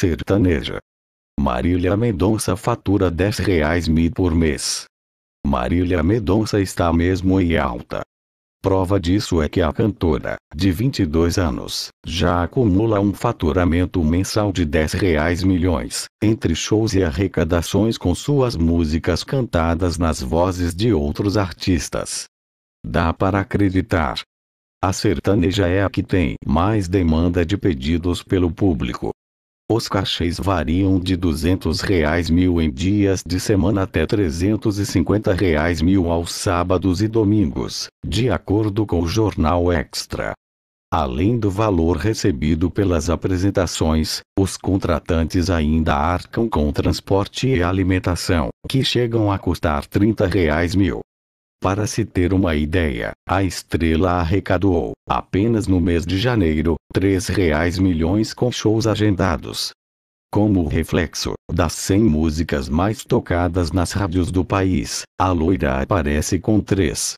sertaneja. Marília Mendonça fatura R$ 10 reais mil por mês. Marília Mendonça está mesmo em alta. Prova disso é que a cantora, de 22 anos, já acumula um faturamento mensal de 10 reais milhões, entre shows e arrecadações com suas músicas cantadas nas vozes de outros artistas. Dá para acreditar. A sertaneja é a que tem mais demanda de pedidos pelo público. Os cachês variam de R$ 200 reais mil em dias de semana até R$ 350 reais mil aos sábados e domingos, de acordo com o jornal Extra. Além do valor recebido pelas apresentações, os contratantes ainda arcam com transporte e alimentação, que chegam a custar R$ 30 reais mil. Para se ter uma ideia, a estrela arrecadou, apenas no mês de janeiro, 3 reais milhões com shows agendados. Como reflexo das 100 músicas mais tocadas nas rádios do país, a loira aparece com 3